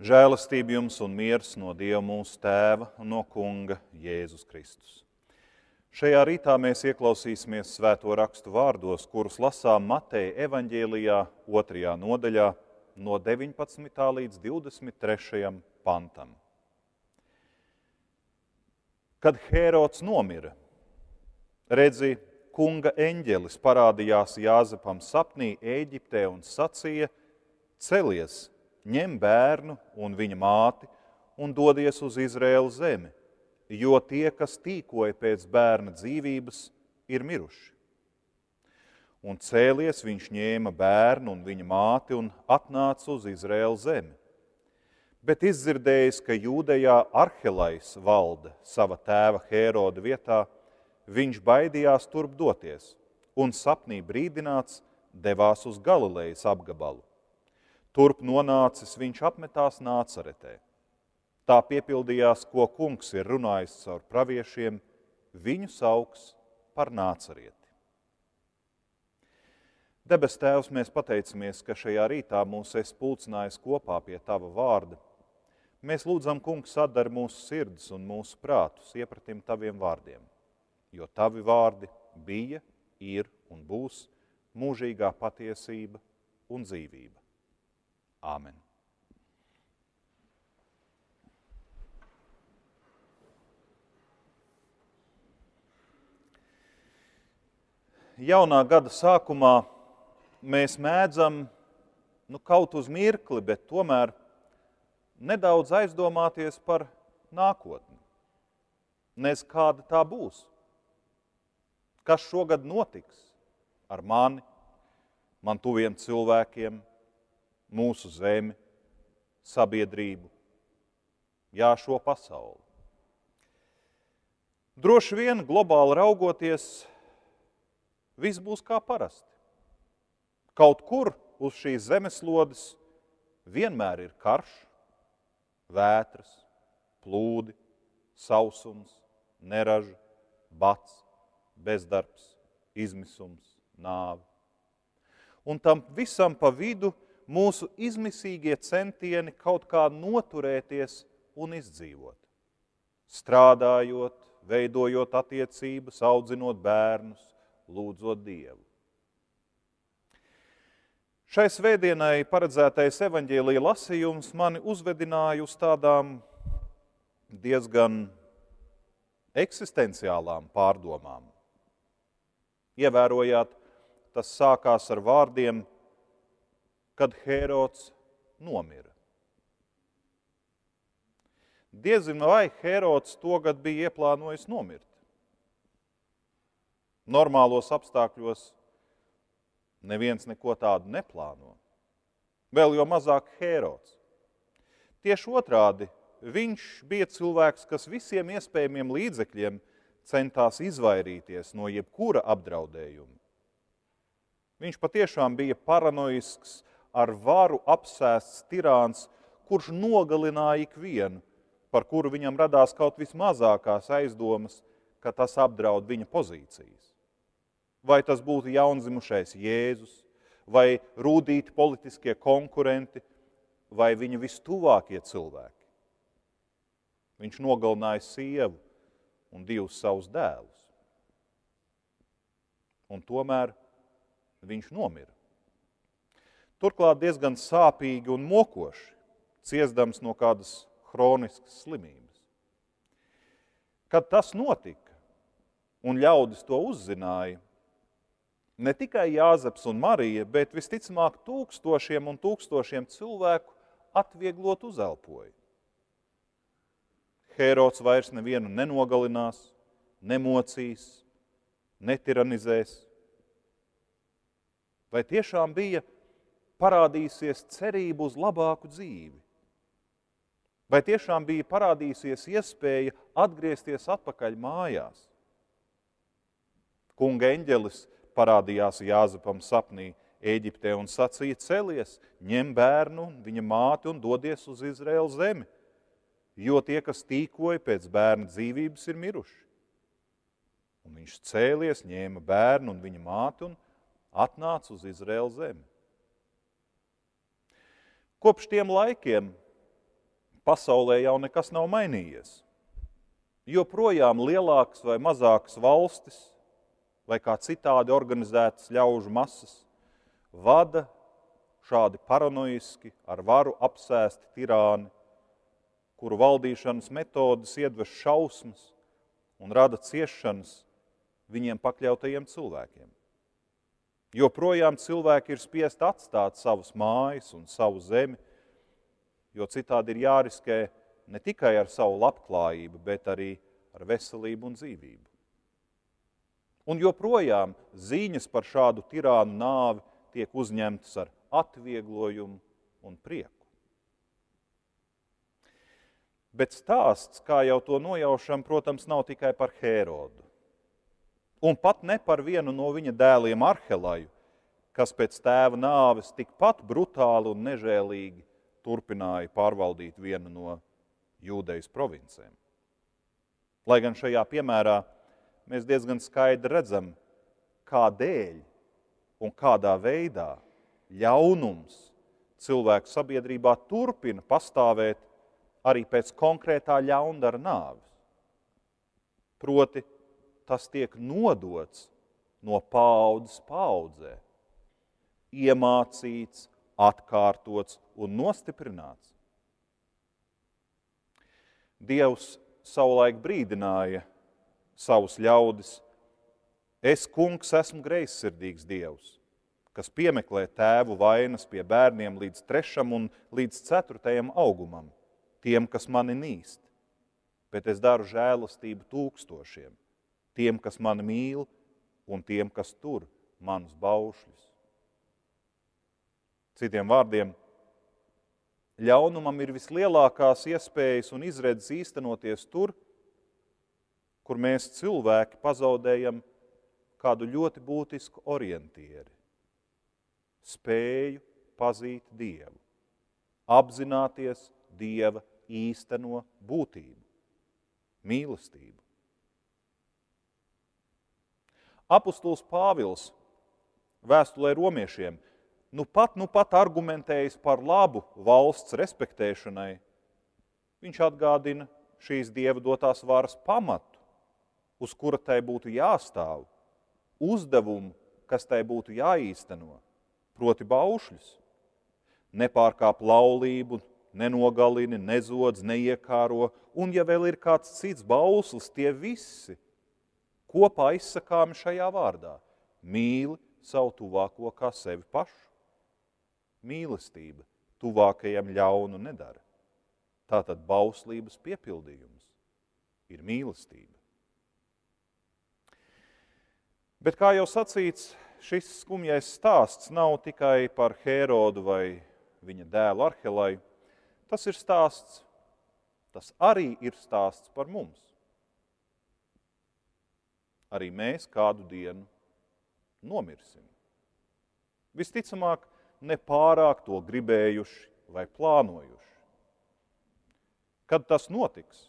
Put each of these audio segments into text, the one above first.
Žēlastība jums un miers no Dieva mūsu Tēva un no Kunga Jēzus Kristus. Šajā rītā mēs ieklausīsimies svēto rakstu vārdos, kurus lasām Mateja evaņģēlijā, 2. nodaļā, no 19. līdz 23. pantam. Kad Hērods nomira, redzi, kunga eņģelis parādījās Jāzepam sapnī Ēģiptē un sacīja: Celies! ņem bērnu un viņa māti un dodies uz Izraēlu zemi, jo tie, kas tīkoja pēc bērna dzīvības, ir miruši. Un cēlies viņš ņēma bērnu un viņa māti un atnāca uz Izraēlu zemi. Bet izdzirdējis, ka Jūdejā arhelais valda sava tēva Hēroda vietā, viņš baidījās turp doties un sapnī brīdināts devās uz Galilejas apgabalu Turp nonācis viņš apmetās nācaretē. Tā piepildījās, ko kungs ir runājis caur praviešiem, viņu sauks par nācarieti. Debes Tēvs, mēs pateicamies, ka šajā rītā mūs esi pulcinājis kopā pie Tava vārda. Mēs lūdzam, Kungs, sadar mūsu sirdis un mūsu prātus iepratim Taviem vārdiem, jo Tavi vārdi bija, ir un būs mūžīgā patiesība un dzīvība. Amen. Jaunā gada sākumā mēs mēdzam nu, kaut uz mirkli, bet tomēr nedaudz aizdomāties par nākotni. Nez kāda tā būs. Kas šogad notiks ar mani, man tuviem cilvēkiem, mūsu zemi, sabiedrību, jā, šo pasauli. Droši vien, globāli raugoties, viss būs kā parasti. Kaut kur uz šīs zemeslodes vienmēr ir karš, vētras, plūdi, sausums, neraža, bats, bezdarbs, izmisums, nāve. Un tam visam pa vidu mūsu izmisīgie centieni kaut kā noturēties un izdzīvot. Strādājot, veidojot attiecības, audzinot bērnus, lūdzot Dievu. Šai svētdienai paredzētais evaņģēlīja lasījums mani uzvedināja uz tādām diezgan eksistenciālām pārdomām. Ievērojāt, tas sākās ar vārdiem: kad Hērods nomira. Diezin vai Hērods tagad bija ieplānojis nomirt. Normālos apstākļos neviens neko tādu neplāno. Vēl jau mazāk Hērods. Tieši otrādi, viņš bija cilvēks, kas visiem iespējamiem līdzekļiem centās izvairīties no jebkura apdraudējuma. Viņš patiešām bija paranoisks, ar varu apsēsts tirāns, kurš nogalināja ikvienu, par kuru viņam radās kaut vismazākās aizdomas, ka tas apdraud viņa pozīcijas. Vai tas būtu jaundzimušais Jēzus, vai rūtīti politiskie konkurenti, vai viņa vistuvākie cilvēki. Viņš nogalināja sievu un divus savus dēlus. Un tomēr viņš nomira turklāt diezgan sāpīgi un mokoši, ciestams no kādas hroniskas slimības. Kad tas notika un ļaudis to uzzināja, ne tikai Jāzeps un Marija, bet visticamāk tūkstošiem un tūkstošiem cilvēku atvieglot uzelpoja. Hērods vairs nevienu nenogalinās, nemocīs, netiranizēs. Vai tiešām bija parādīsies cerība uz labāku dzīvi? Vai tiešām bija parādījusies iespēja atgriezties atpakaļ mājās? Kunga eņģelis parādījās Jāzepam sapnī Ēģiptē un sacīja: Celies, ņem bērnu, viņa māti un dodies uz Izraēlu zemi, jo tie, kas tīkoja pēc bērna dzīvības, ir miruši. Un viņš cēlies, ņēma bērnu un viņa māti un atnāca uz Izraēlu zemi. Kopš tiem laikiem pasaulē jau nekas nav mainījies. Joprojām lielākas vai mazākas valstis, vai kā citādi organizētas ļaužu masas, vada šādi paranoiski, ar varu apsēsti tirāni, kuru valdīšanas metodas iedveš šausmas un rada ciešanas viņiem pakļautajiem cilvēkiem. Joprojām cilvēki ir spiest atstāt savas mājas un savu zemi, jo citādi ir jāriskē ne tikai ar savu labklājību, bet arī ar veselību un dzīvību. Un joprojām ziņas par šādu tirānu nāvi tiek uzņemtas ar atvieglojumu un prieku. Bet stāsts, kā jau to nojaušam, protams, nav tikai par Hērodu un pat ne par vienu no viņa dēliem Arhelaju, kas pēc tēva nāves tikpat brutāli un nežēlīgi turpināja pārvaldīt vienu no jūdejas provincēm. Lai gan šajā piemērā mēs diezgan skaidri redzam, kādēļ un kādā veidā ļaunums cilvēku sabiedrībā turpina pastāvēt arī pēc konkrētā ļaundara nāves. Proti, tas tiek nodots no paudzes paudzē, iemācīts, atkārtots un nostiprināts. Dievs savulaik brīdināja savus ļaudis: Es, kungs, esmu greizsirdīgs Dievs, kas piemeklē tēvu vainas pie bērniem līdz trešam un līdz ceturtajam augumam, tiem, kas mani nīst, bet es daru žēlastību tūkstošiem tiem, kas mani mīl, un tiem, kas tur manus baušļus. Citiem vārdiem, ļaunumam ir vislielākās iespējas un izredzes īstenoties tur, kur mēs cilvēki pazaudējam kādu ļoti būtisku orientieri - spēju pazīt Dievu, apzināties Dieva īsteno būtību, mīlestību. apustulis Pāvils vēstulē romiešiem nu pat, nu pat argumentējis par labu valsts respektēšanai, viņš atgādina šīs dieva dotās varas pamatu, uz kura tai būtu jāstāv, uzdevumu, kas tai būtu jāīsteno, proti baušļus. Nepārkāp laulību, nenogalini, nezodz, neiekāro, un ja vēl ir kāds cits bauslis, tie visi – kopā izsakāmi šajā vārdā - mīli savu tuvāko kā sevi pašu. Mīlestība tuvākajam ļaunu nedara. Tātad bauslības piepildījums ir mīlestība. Bet, kā jau sacīts, šis skumjais stāsts nav tikai par Hērodu vai viņa dēlu Arhelai. Tas ir stāsts, tas arī ir stāsts par mums arī mēs kādu dienu nomirsim. Visticamāk, nepārāk to gribējuši vai plānojuši. Kad tas notiks,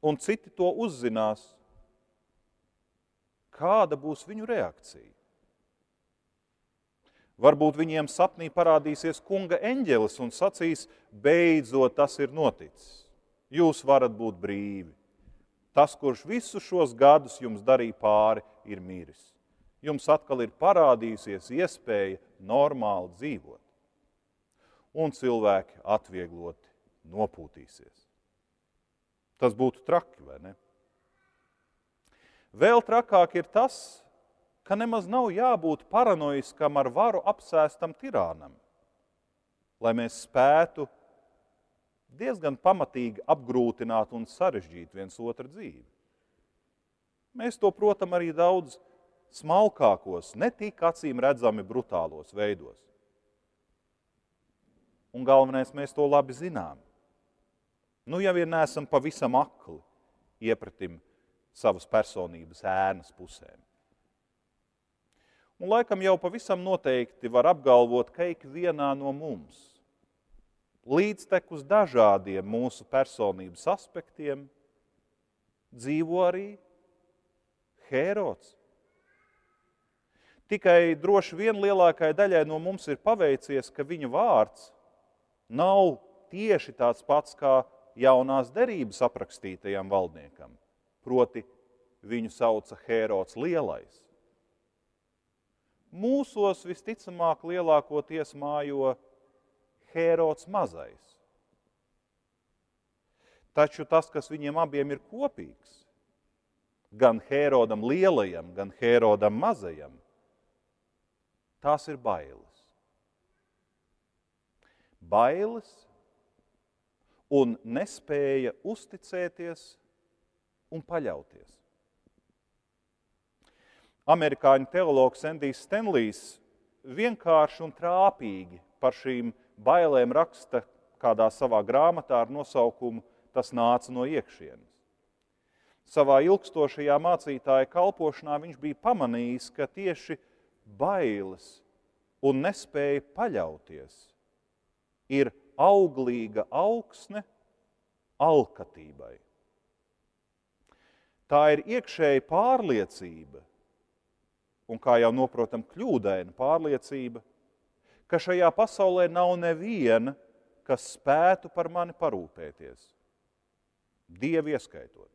un citi to uzzinās, kāda būs viņu reakcija? Varbūt viņiem sapnī parādīsies kunga eņģelis un sacīs, beidzot tas ir noticis. Jūs varat būt brīvi tas, kurš visus šos gadus jums darīja pāri, ir miris. Jums atkal ir parādījusies iespēja normāli dzīvot. Un cilvēki atviegloti nopūtīsies. Tas būtu traki, vai ne? Vēl trakāk ir tas, ka nemaz nav jābūt paranoiskam ar varu apsēstam tirānam, lai mēs spētu diezgan pamatīgi apgrūtināt un sarežģīt viens otru dzīvi. Mēs to, protams, arī daudz smalkākos, ne tik acīm redzami brutālos veidos. Un galvenais, mēs to labi zinām. Nu, ja vien neesam pavisam akli iepratim savas personības ēnas pusēm. Un laikam jau pavisam noteikti var apgalvot, ka ik vienā no mums līdztekus dažādiem mūsu personības aspektiem, dzīvo arī Hērods. Tikai droši vien lielākajai daļai no mums ir paveicies, ka viņa vārds nav tieši tāds pats kā jaunās derības aprakstītajam valdniekam. Proti, viņu sauca Hērods Lielais. Mūsos visticamāk lielākoties mājo Hērods mazais. Taču tas, kas viņiem abiem ir kopīgs, gan Hērodam lielajam, gan Hērodam mazajam, tās ir bailes. Bailes un nespēja uzticēties un paļauties. Amerikāņu teologs Endijs Stenlijs vienkārši un trāpīgi par šīm bailēm raksta kādā savā grāmatā ar nosaukumu Tas nāca no iekšienes. Savā ilgstošajā mācītāja kalpošanā viņš bija pamanījis, ka tieši bailes un nespēja paļauties ir auglīga augsne alkatībai. Tā ir iekšēja pārliecība, un kā jau noprotam, kļūdaina pārliecība ka šajā pasaulē nav neviena, kas spētu par mani parūpēties. Dievu ieskaitot.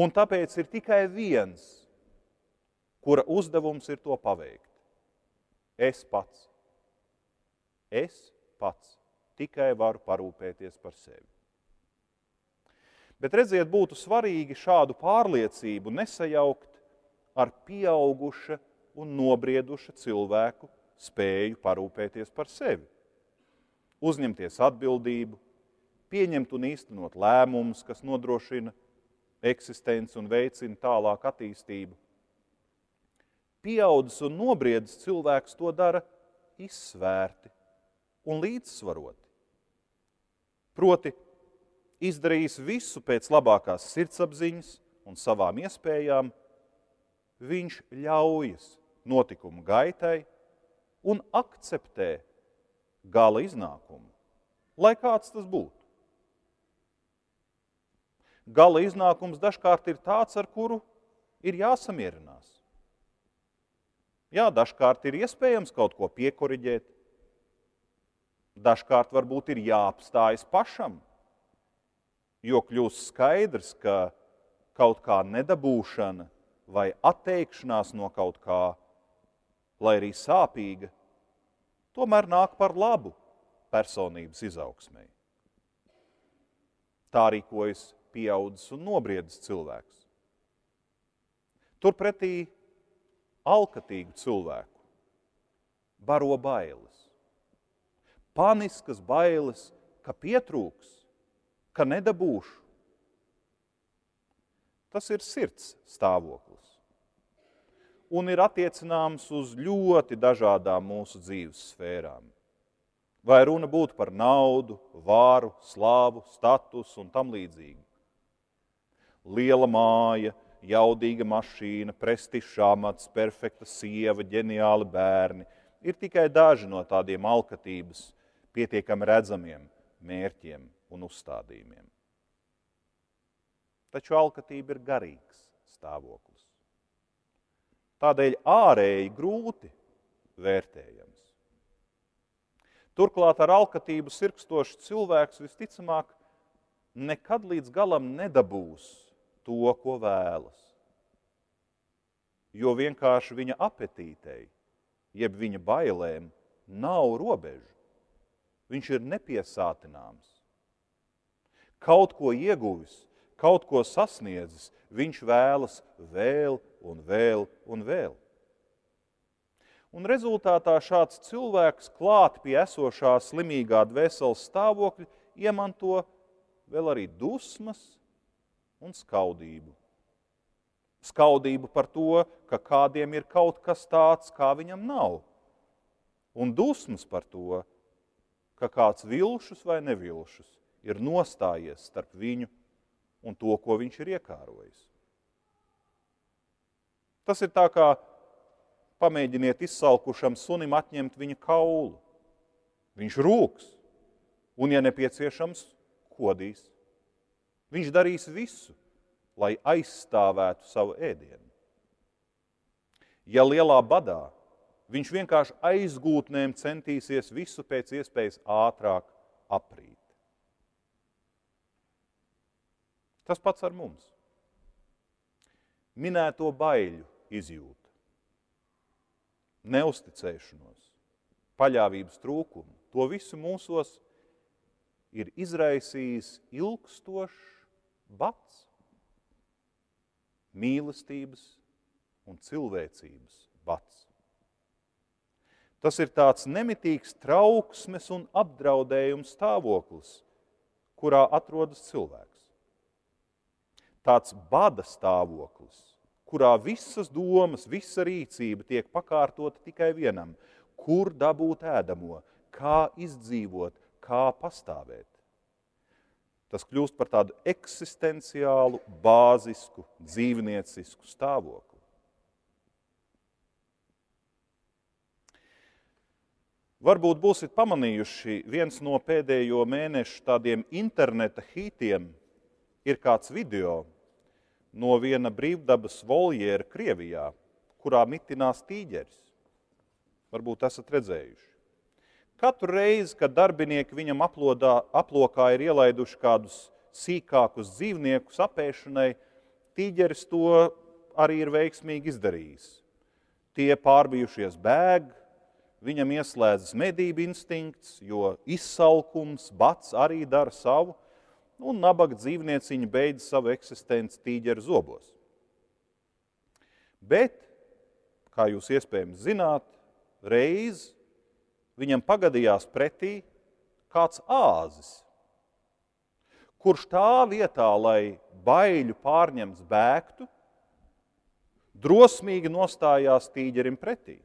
Un tāpēc ir tikai viens, kura uzdevums ir to paveikt. Es pats. Es pats tikai varu parūpēties par sevi. Bet redziet, būtu svarīgi šādu pārliecību nesajaukt ar pieauguša un nobrieduša cilvēku spēju parūpēties par sevi, uzņemties atbildību, pieņemt un īstenot lēmumus, kas nodrošina eksistenci un veicina tālāk attīstību. Pieaudzis un nobriedzis cilvēks to dara izsvērti un līdzsvaroti. Proti, izdarījis visu pēc labākās sirdsapziņas un savām iespējām, viņš ļaujas notikumu gaitai un akceptē gala iznākumu, lai kāds tas būtu. Gala iznākums dažkārt ir tāds, ar kuru ir jāsamierinās. Jā, dažkārt ir iespējams kaut ko piekoriģēt, dažkārt varbūt ir jāapstājas pašam, jo kļūst skaidrs, ka kaut kā nedabūšana vai atteikšanās no kaut kā, lai arī sāpīga, tomēr nāk par labu personības izaugsmēji. Tā rīkojas pieaudzis un nobriedis cilvēks. Turpretī alkatīgu cilvēku baro bailes. Paniskas bailes, ka pietrūks, ka nedabūšu. Tas ir sirds stāvoklis un ir attiecināms uz ļoti dažādām mūsu dzīves sfērām. Vai runa būtu par naudu, vāru, slāvu, statusu un tam līdzīgi. Liela māja, jaudīga mašīna, prestižs amats, perfekta sieva, ģeniāli bērni ir tikai daži no tādiem alkatības pietiekami redzamiem mērķiem un uzstādījumiem. Taču alkatība ir garīgs stāvoklis. Tādēļ ārēji grūti vērtējams. Turklāt ar alkatību sirkstošs cilvēks visticamāk nekad līdz galam nedabūs to, ko vēlas. Jo vienkārši viņa apetītei, jeb viņa bailēm, nav robežu. Viņš ir nepiesātināms. Kaut ko ieguvis, kaut ko sasniedzis, viņš vēlas vēl un vēl un vēl. Un rezultātā šāds cilvēks klāt pie esošā slimīgā dvēseles stāvokļa iemanto vēl arī dusmas un skaudību. Skaudību par to, ka kādiem ir kaut kas tāds, kā viņam nav, un dusmas par to, ka kāds vilšus vai nevilšus ir nostājies starp viņu un to, ko viņš ir iekārojis. Tas ir tā kā pamēģiniet izsalkušam sunim atņemt viņa kaulu. Viņš rūks un, ja nepieciešams, kodīs. Viņš darīs visu, lai aizstāvētu savu ēdienu. Ja lielā badā viņš vienkārši aizgūtnēm centīsies visu pēc iespējas ātrāk aprīt. Tas pats ar mums. Minēto baiļu izjūta. Neusticēšanos, paļāvības trūkumu, to visu mūsos ir izraisījis ilgstošs bats, mīlestības un cilvēcības bats. Tas ir tāds nemitīgs trauksmes un apdraudējuma stāvoklis, kurā atrodas cilvēks. Tāds bada stāvoklis, kurā visas domas, visa rīcība tiek pakārtota tikai vienam - kur dabūt ēdamo, kā izdzīvot, kā pastāvēt. Tas kļūst par tādu eksistenciālu, bāzisku, dzīvniecisku stāvokli. Varbūt būsiet pamanījuši, viens no pēdējo mēnešu tādiem interneta hītiem ir kāds video, no viena brīvdabas voljera Krievijā, kurā mitinās tīģeris. Varbūt esat redzējuši. Katru reizi, kad darbinieki viņam aplodā, aplokā ir ielaiduši kādus sīkākus dzīvniekus apēšanai, tīģeris to arī ir veiksmīgi izdarījis. Tie pārbijušies bēg, viņam ieslēdzas medību instinkts, jo izsalkums, bats arī dara savu, un nabaga dzīvnieciņi beidz savu eksistenci tīģeru zobos. Bet, kā jūs iespējams zināt, reiz viņam pagadījās pretī kāds āzis, kurš tā vietā, lai baiļu pārņemts bēgtu, drosmīgi nostājās tīģerim pretī,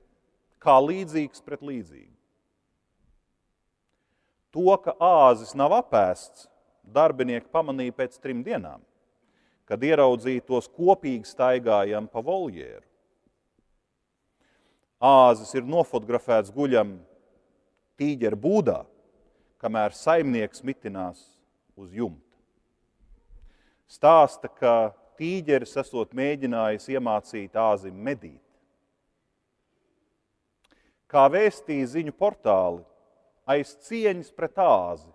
kā līdzīgs pret līdzīgu. To, ka āzis nav apēsts, darbinieki pamanīja pēc trim dienām, kad ieraudzīja tos kopīgi staigājam pa voljeru. Āzis ir nofotografēts guļam tīģeru būdā, kamēr saimnieks mitinās uz jumta. Stāsta, ka tīģeris esot mēģinājis iemācīt āzim medīt. Kā vēstīja ziņu portāli, aiz cieņas pret āzi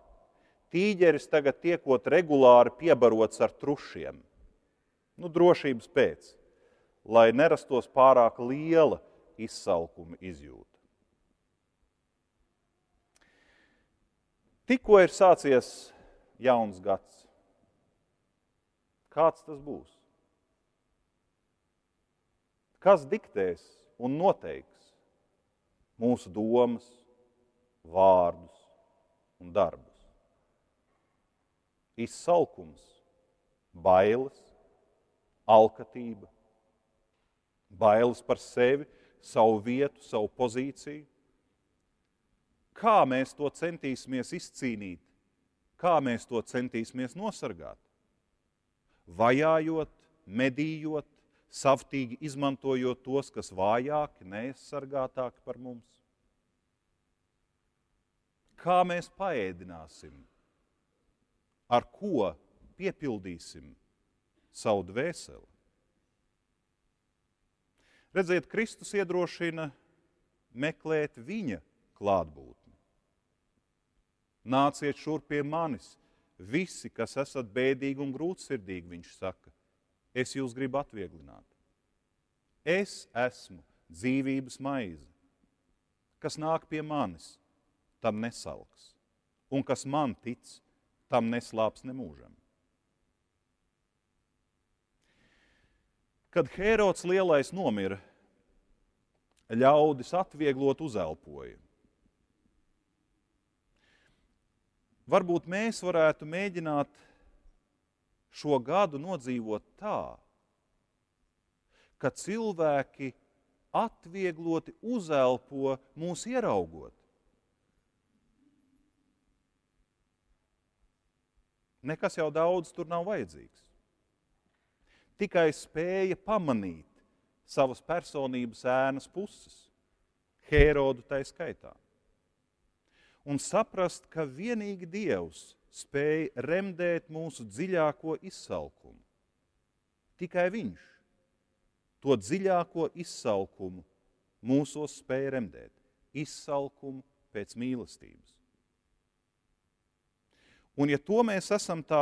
tīģeris tagad tiekot regulāri piebarots ar trušiem. Nu, drošības pēc, lai nerastos pārāk liela izsalkuma izjūta. Tikko ir sācies jauns gads. Kāds tas būs? Kas diktēs un noteiks mūsu domas, vārdus un darbu? izsalkums, bailes, alkatība, bailes par sevi, savu vietu, savu pozīciju. Kā mēs to centīsimies izcīnīt, kā mēs to centīsimies nosargāt? Vajājot, medījot, savtīgi izmantojot tos, kas vājāki, neaizsargātāki par mums. Kā mēs paēdināsim? ar ko piepildīsim savu dvēseli. Redziet, Kristus iedrošina meklēt viņa klātbūtni. Nāciet šurp pie manis, visi, kas esat bēdīgi un grūtsirdīgi, viņš saka, es jūs gribu atvieglināt. Es esmu dzīvības maize, kas nāk pie manis, tam nesalks, un kas man tic, tam neslāps nemūžam. Kad Hērods lielais nomira, ļaudis atvieglot uzelpoja. Varbūt mēs varētu mēģināt šo gadu nodzīvot tā, ka cilvēki atviegloti uzelpo mūs ieraugot. Nekas jau daudz tur nav vajadzīgs. Tikai spēja pamanīt savas personības ēnas puses, Hērodu tai skaitā, un saprast, ka vienīgi Dievs spēj remdēt mūsu dziļāko izsalkumu. Tikai Viņš to dziļāko izsalkumu mūsos spēja remdēt, izsalkumu pēc mīlestības. Un ja to mēs esam tā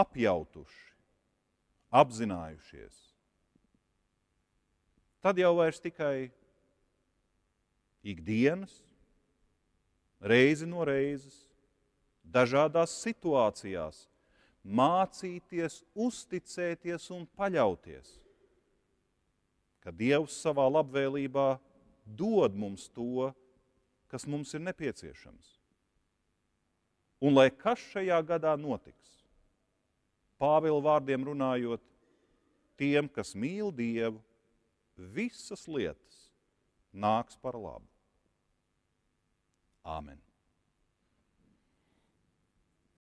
apjautuši, apzinājušies, tad jau vairs tikai ikdienas, reizi no reizes, dažādās situācijās mācīties, uzticēties un paļauties, ka Dievs savā labvēlībā dod mums to, kas mums ir nepieciešams. Un lai kas šajā gadā notiks, Pāvila vārdiem runājot, tiem, kas mīl Dievu, visas lietas nāks par labu. Āmen!